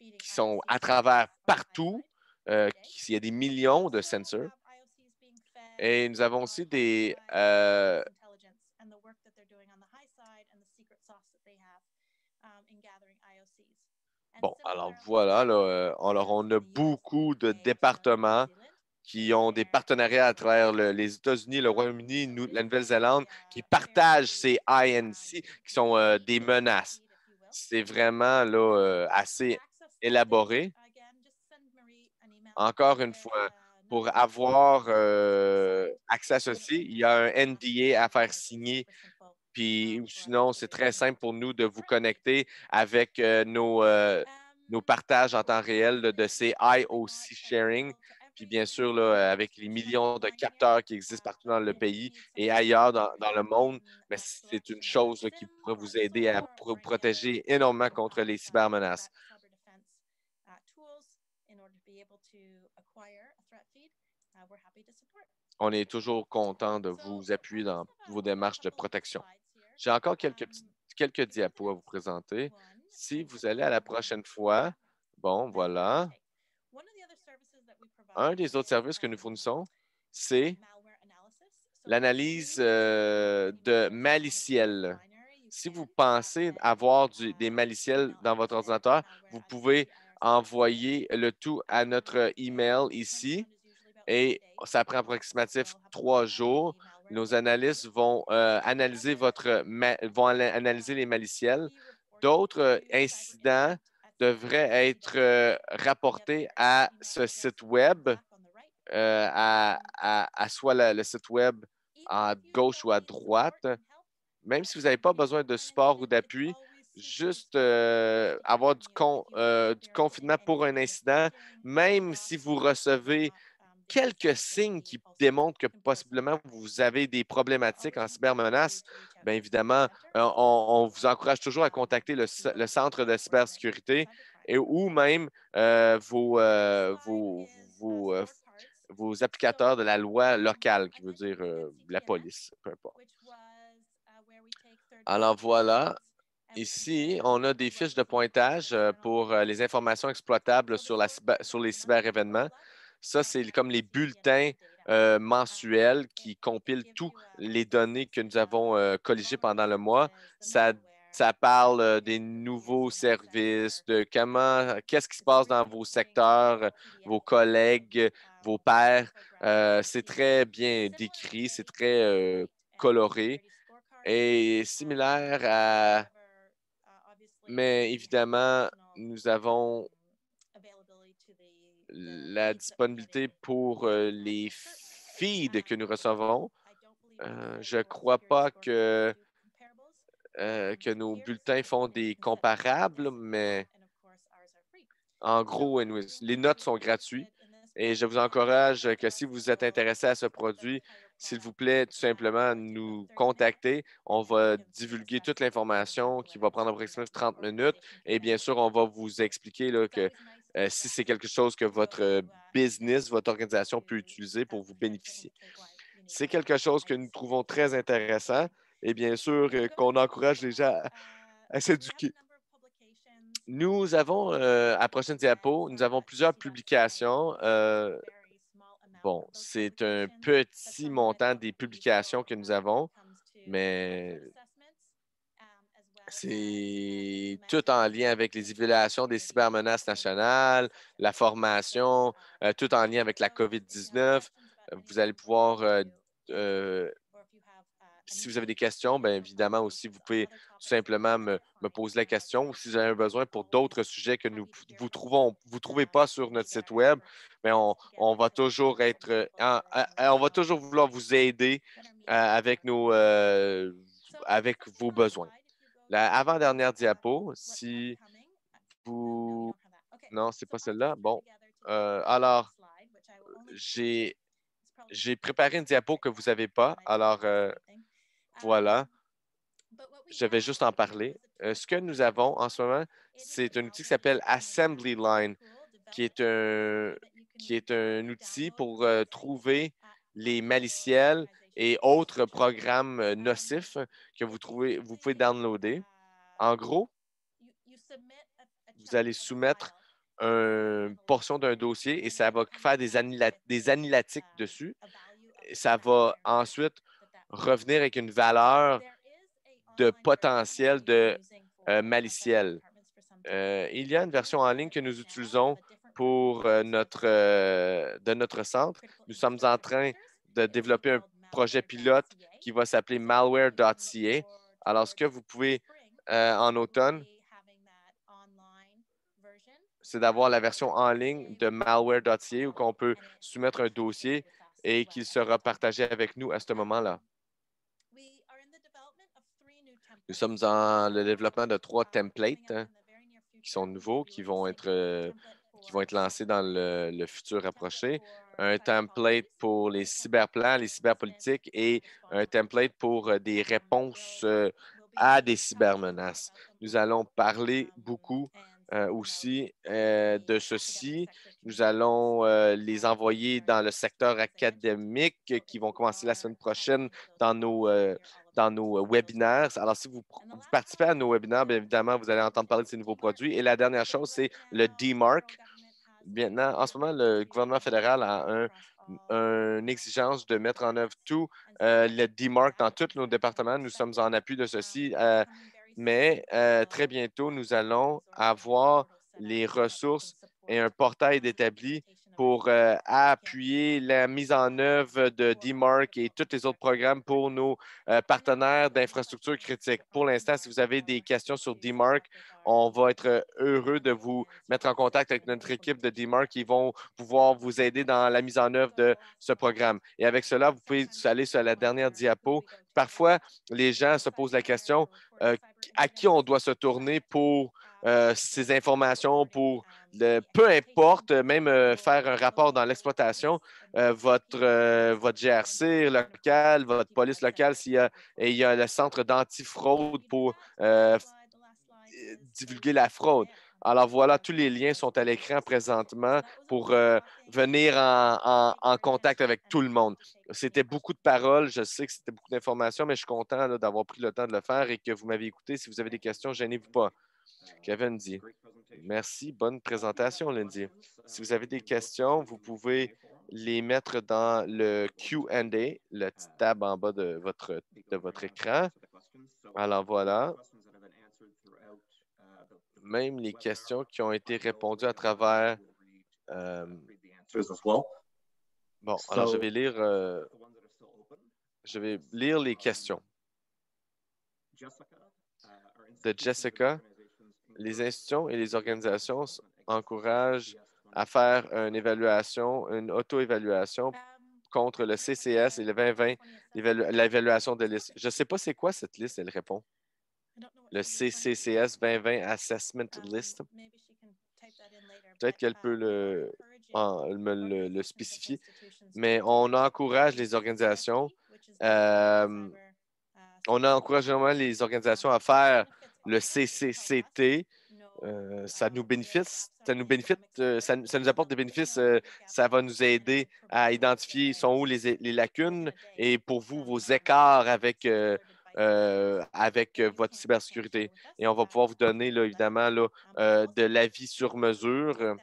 qui sont à travers partout. il y a des millions de sensors. Et nous avons aussi des, euh, Bon, alors voilà, euh, alors on a beaucoup de départements qui ont des partenariats à travers les États-Unis, le Royaume-Uni, la Nouvelle-Zélande, qui uh, partagent ces INC, qui sont euh, des menaces. C'est vraiment là, assez élaboré. Encore une fois, uh, pour avoir euh, accès à ceci, il y a un NDA à faire signer. Puis sinon, c'est très simple pour nous de vous connecter avec euh, nos, euh, nos partages en temps réel de, ces IOC sharing. Puis bien sûr, là, avec les millions de capteurs qui existent partout dans le pays et ailleurs dans, le monde, c'est une chose qui pourrait vous aider à vous protéger énormément contre les cybermenaces. On est toujours content de vous appuyer dans vos démarches de protection. J'ai encore quelques, um, quelques diapos à vous présenter. Si vous allez à la prochaine fois, bon, voilà. Un des autres services que nous um, fournissons, c'est l'analyse euh, de um, maliciels. Si vous pensez avoir des maliciels dans votre ordinateur, vous pouvez envoyer le tout à notre email ici et ça prend approximatif trois jours. Nos analystes vont, euh, analyser, votre vont analyser les maliciels. D'autres euh, incidents devraient être euh, rapportés à ce site Web, à, à, soit le site Web à gauche ou à droite. Même si vous n'avez pas besoin de support ou d'appui, juste avoir du, du, confinement pour un incident, même si vous recevez quelques signes qui démontrent que possiblement vous avez des problématiques en cybermenace, bien évidemment, euh, on, vous encourage toujours à contacter le, centre de cybersécurité et, ou même euh, vos, euh, vos, applicateurs de la loi locale, qui veut dire la police, peu importe. Alors voilà, Ici, on a des fiches de pointage pour les informations exploitables sur, la, sur les cyber-événements. Ça, c'est comme les bulletins euh, mensuels qui compilent toutes les données que nous avons euh, pendant le mois. Ça, ça parle euh, des nouveaux services, de comment, qu'est-ce qui se passe dans vos secteurs, vos collègues, vos pairs. Euh, c'est très bien décrit, c'est très coloré et similaire à... Mais évidemment, nous avons euh, la disponibilité pour euh, les feeds que nous recevons. Euh, je ne crois pas que, que nos bulletins font des comparables, mais en gros, les notes sont gratuites. Et je vous encourage que si vous êtes intéressé à ce produit, s'il vous plaît, tout simplement nous contacter. On va divulguer toute l'information qui va prendre approximativement 30 minutes. Et bien sûr, on va vous expliquer là, que euh, si c'est quelque chose que votre euh, business, votre organisation peut utiliser pour vous bénéficier. C'est quelque chose que nous trouvons très intéressant et eh bien sûr euh, qu'on encourage les gens à, s'éduquer. Nous avons, à prochaine diapo, nous avons plusieurs publications. bon, c'est un petit montant des publications que nous avons, mais c'est tout en lien avec les évaluations des cybermenaces nationales, la formation, euh, tout en lien avec la COVID-19. Vous allez pouvoir, euh, euh, si vous avez des questions, bien évidemment aussi, vous pouvez tout simplement me, poser la question ou si vous avez besoin pour d'autres sujets que nous, vous trouvons, vous trouvez pas sur notre site Web, mais on, va toujours être, on va toujours vouloir vous aider avec nos, avec vos besoins. La avant-dernière euh, diapo, si vous... Non, c'est pas celle-là. Bon. Euh, alors, j'ai préparé une diapo que vous n'avez pas. Alors, euh, voilà. Um, Je vais juste en parler. ce que nous avons en ce moment, c'est un outil qui s'appelle Assembly Line, qui est un, qui est un outil pour trouver les maliciels et autres programmes euh, nocifs que vous, trouvez, vous pouvez downloader. En gros, vous allez soumettre une portion d'un dossier et ça va faire des, des annulatiques dessus. Ça va ensuite revenir avec une valeur de potentiel de euh, maliciel. Euh, il y a une version en ligne que nous utilisons pour notre, de notre centre. Nous sommes en train de développer un projet pilote qui va s'appeler malware.ca. Alors, ce que vous pouvez euh, en automne, c'est d'avoir la version en ligne de malware.ca où on peut soumettre un dossier et qu'il sera partagé avec nous à ce moment-là. Nous sommes dans le développement de trois templates hein, qui sont nouveaux, qui vont être, euh, qui vont être lancés dans le, futur approché un template pour les cyberplans, les cyberpolitiques et un template pour euh, des réponses euh, à des cybermenaces. Nous allons parler beaucoup euh, aussi de ceci. Nous allons les envoyer dans le secteur académique qui vont commencer la semaine prochaine dans nos, dans nos webinaires. Alors, si vous, participez à nos webinaires, bien évidemment, vous allez entendre parler de ces nouveaux produits. Et la dernière chose, c'est le d en ce moment, le gouvernement fédéral a une euh, exigence de mettre en œuvre tout euh, le DMARC dans tous nos départements. Nous sommes en appui de ceci, euh, mais très bientôt, nous allons avoir les ressources et un portail d'établis pour euh, appuyer la mise en œuvre de DMARC et tous les autres programmes pour nos euh, partenaires d'infrastructures critiques. Pour l'instant, si vous avez des questions sur DMARC, on va être heureux de vous mettre en contact avec notre équipe de DMARC qui vont pouvoir vous aider dans la mise en œuvre de ce programme. Et avec cela, vous pouvez aller sur la dernière diapo. Parfois, les gens se posent la question euh, à qui on doit se tourner pour euh, ces informations pour peu importe, même euh, faire un rapport dans l'exploitation, euh, votre, votre GRC local, votre police locale, s'il y a, il y le centre d'antifraude pour divulguer la fraude. Alors voilà, tous les liens sont à l'écran présentement pour venir en, contact avec tout le monde. C'était beaucoup de paroles, je sais que c'était beaucoup d'informations, mais je suis content d'avoir pris le temps de le faire et que vous m'avez écouté. Si vous avez des questions, gênez-vous pas. Kevin dit Merci, bonne présentation, Lindy. Si vous avez des questions, vous pouvez les mettre dans le QA, le petite tab en bas de votre, de votre écran. Alors voilà. Même les questions qui ont été répondues à travers. Euh, bon, alors je vais lire. Euh, je vais lire les questions de uh, Jessica les institutions et les organisations encouragent à faire une évaluation, une auto-évaluation contre le CCS et le 2020, l'évaluation de liste. Je ne sais pas c'est quoi cette liste, elle répond. Le CCCS 2020 Assessment um, List. Peut-être qu'elle peut um, le, me le, spécifier, mais on encourage les organisations, euh, uh, on encourage vraiment les organisations à faire le CCCT. Euh, ça nous bénéficie, ça nous euh, ça, nous apporte des bénéfices, euh, ça va nous aider à identifier sont où les, les lacunes et pour vous vos écarts avec avec votre cybersécurité. Et on va pouvoir vous donner évidemment là, de l'avis sur mesure.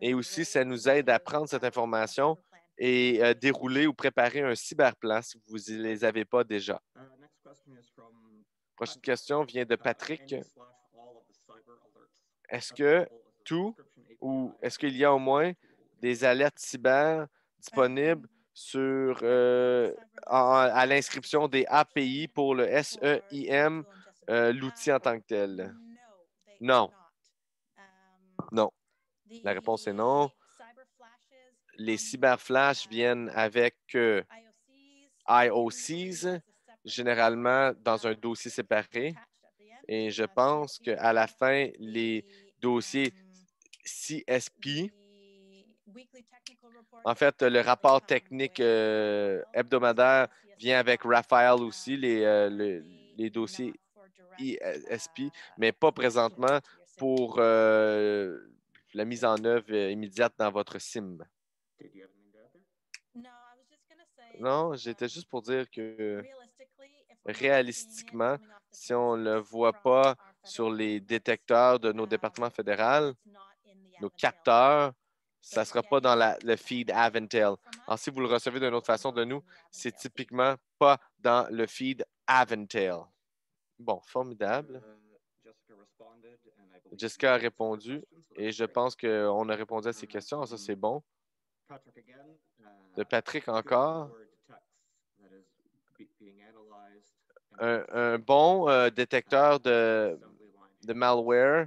Et aussi, ça nous aide à prendre cette information et dérouler ou préparer un cyberplan si vous ne les avez pas déjà. Prochaine question vient de Patrick. Est-ce que tout ou est-ce qu'il y a au moins des alertes cyber disponibles sur, euh, à l'inscription des API pour le SEIM, euh, l'outil en tant que tel? Non. Non. La réponse est non. Les cyberflashs viennent avec euh, IOCs, généralement dans un dossier séparé. Et je pense qu'à la fin, les dossiers CSP, en fait, le rapport technique euh, hebdomadaire vient avec Raphaël aussi, les, euh, les, dossiers ISP, mais pas présentement pour euh, la mise en œuvre immédiate dans votre SIM. Non, um, j'étais juste pour dire que réalistiquement, si on ne le voit pas sur les détecteurs de nos départements fédéraux, nos capteurs, ça ne sera pas dans le feed Aventel. Alors, si vous le recevez d'une autre façon de nous, c'est typiquement pas dans le feed Aventel. Bon, formidable. Jessica a répondu et je pense qu'on a répondu à ces questions. Ça, c'est bon. De Patrick encore un, bon euh, détecteur de, de malware.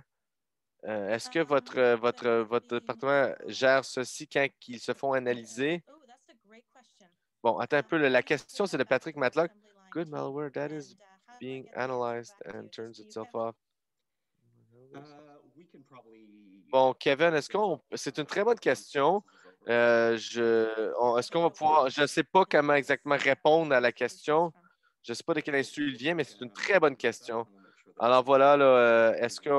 Euh, est-ce que votre, euh, votre, votre département gère ceci quand ils se font analyser? Bon, attends un peu. La question, c'est de Patrick Matlock. Good Bon, Kevin, est-ce qu'on. C'est une très bonne question. je, est-ce qu'on va pouvoir. Je ne sais pas comment exactement répondre à la question. Je ne sais pas de quel institut il vient, mais c'est une très bonne question. Alors voilà, euh, est-ce que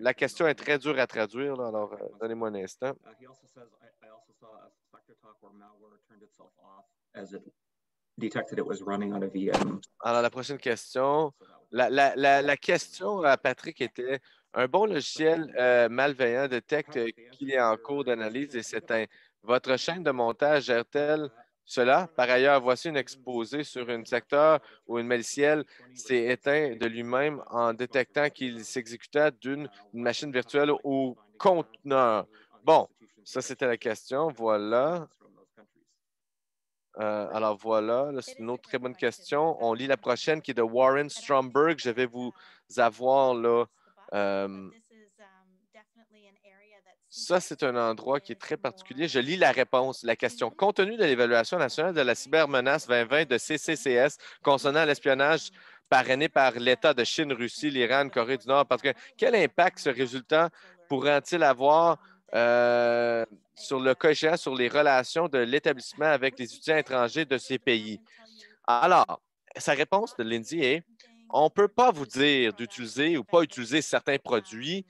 la question est très dure à traduire? alors, euh, donnez-moi un instant. Uh, alors, la prochaine question. La, question à Patrick était un bon logiciel euh, malveillant détecte qu'il est en cours d'analyse et s'éteint. Votre chaîne de montage gère-t-elle cela, par ailleurs, voici une exposée sur un secteur où une malicielle s'est éteint de lui-même en détectant qu'il s'exécutait d'une machine virtuelle au conteneur. Bon, ça, c'était la question. Voilà. Euh, alors voilà, c'est une autre très bonne question. On lit la prochaine qui est de Warren Stromberg. Je vais vous avoir là, euh, ça, c'est un endroit qui est très particulier. Je lis la réponse. La question, mhm. compte tenu de l'évaluation nationale de la cybermenace 2020 de CCCS concernant l'espionnage parrainé par l'État de Chine, Russie, l'Iran, Corée du Nord, parce que quel impact ce résultat pourrait il avoir euh, sur le COGEA, sur les relations de l'établissement avec les étudiants étrangers de ces pays? Alors, sa réponse de Lindsay est on ne peut pas vous dire d'utiliser ou pas utiliser certains produits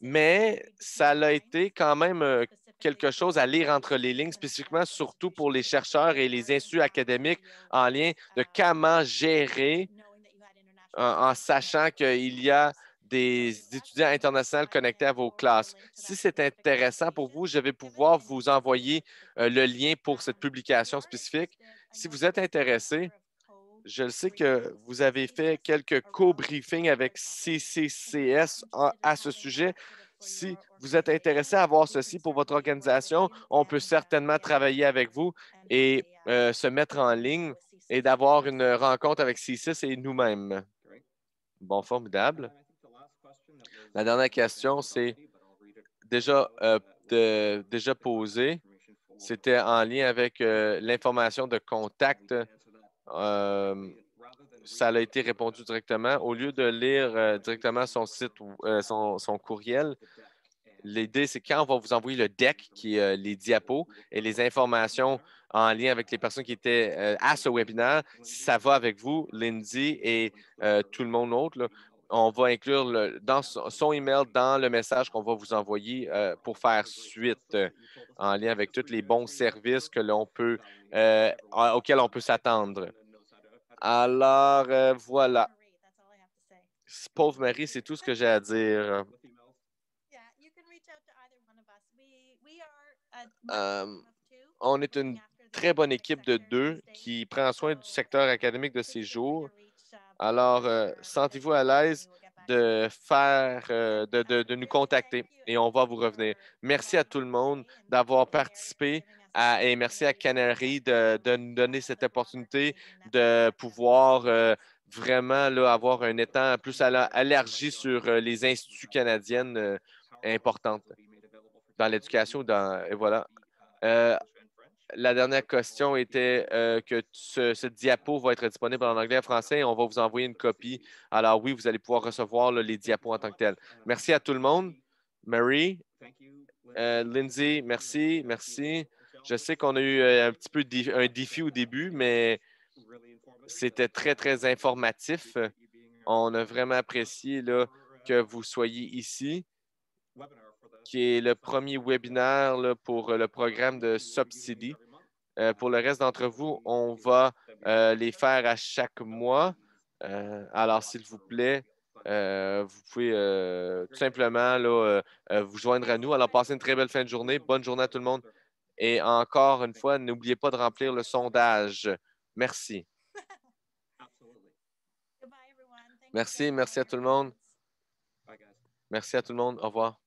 mais ça a été quand même euh, quelque chose à lire entre les lignes, spécifiquement surtout pour les chercheurs et les instituts académiques en lien de comment gérer en, sachant qu'il y a des étudiants internationaux connectés à vos classes. Si c'est intéressant pour vous, je vais pouvoir vous envoyer euh, le lien pour cette publication spécifique. Si vous êtes intéressé, je sais que vous avez fait quelques co-briefings avec CCCS à ce sujet. Si vous êtes intéressé à voir ceci pour votre organisation, on peut certainement travailler avec vous et euh, se mettre en ligne et d'avoir une rencontre avec CCCS et nous-mêmes. Bon, formidable. La dernière question, c'est déjà, euh, déjà posée. C'était en lien avec euh, l'information de contact euh, ça a été répondu directement. Au lieu de lire euh, directement son site ou euh, son, courriel, l'idée, c'est quand on va vous envoyer le deck, qui les diapos et les informations en lien avec les personnes qui étaient à ce webinaire, si ça va avec vous, Lindsay et tout le monde autre, on va inclure le, dans son email dans le message qu'on va vous envoyer euh, pour faire suite euh, en lien avec tous les bons services que l'on peut, euh, auxquels on peut s'attendre. Alors, voilà. Pauvre Marie, c'est tout ce que j'ai à dire. on est une très bonne équipe de deux qui prend soin du secteur académique de ces jours. Alors, euh, sentez-vous à l'aise de faire, euh, de, nous contacter et on va vous revenir. Merci à tout le monde d'avoir participé et merci à Canary de, nous donner cette opportunité de pouvoir euh, vraiment là, avoir un état plus allergie sur les instituts canadiennes importantes dans l'éducation. et voilà la dernière question était euh, que ce, diapo va être disponible en anglais et français on va vous envoyer une copie. Alors oui, vous allez pouvoir recevoir les diapos en tant que tel. Merci à tout le monde. Mary, euh, Lindsay, merci, merci. Je sais qu'on a eu euh, un petit peu un défi au début, mais c'était très, très informatif. On a vraiment apprécié que vous soyez ici qui est le premier webinaire pour euh, le programme de subsidy. Euh, pour le reste d'entre vous, on va euh, les faire à chaque mois. alors, s'il vous plaît, vous pouvez tout simplement vous joindre à nous. Alors, passez une très belle fin de journée. Bonne journée à tout le monde. Et encore une fois, n'oubliez pas de remplir le sondage. Merci. Merci, merci à tout le monde. Merci à tout le monde. Au revoir.